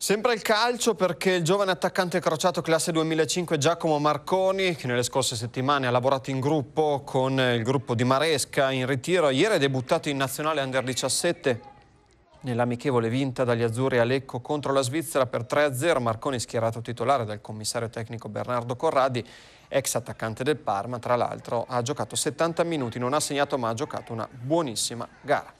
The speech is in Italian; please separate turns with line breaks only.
Sempre il calcio perché il giovane attaccante crociato classe 2005 Giacomo Marconi, che nelle scorse settimane ha lavorato in gruppo con il gruppo di Maresca in ritiro, ieri è debuttato in nazionale under 17 nell'amichevole vinta dagli azzurri a Lecco contro la Svizzera per 3-0. Marconi schierato titolare dal commissario tecnico Bernardo Corradi, ex attaccante del Parma, tra l'altro ha giocato 70 minuti, non ha segnato ma ha giocato una buonissima gara.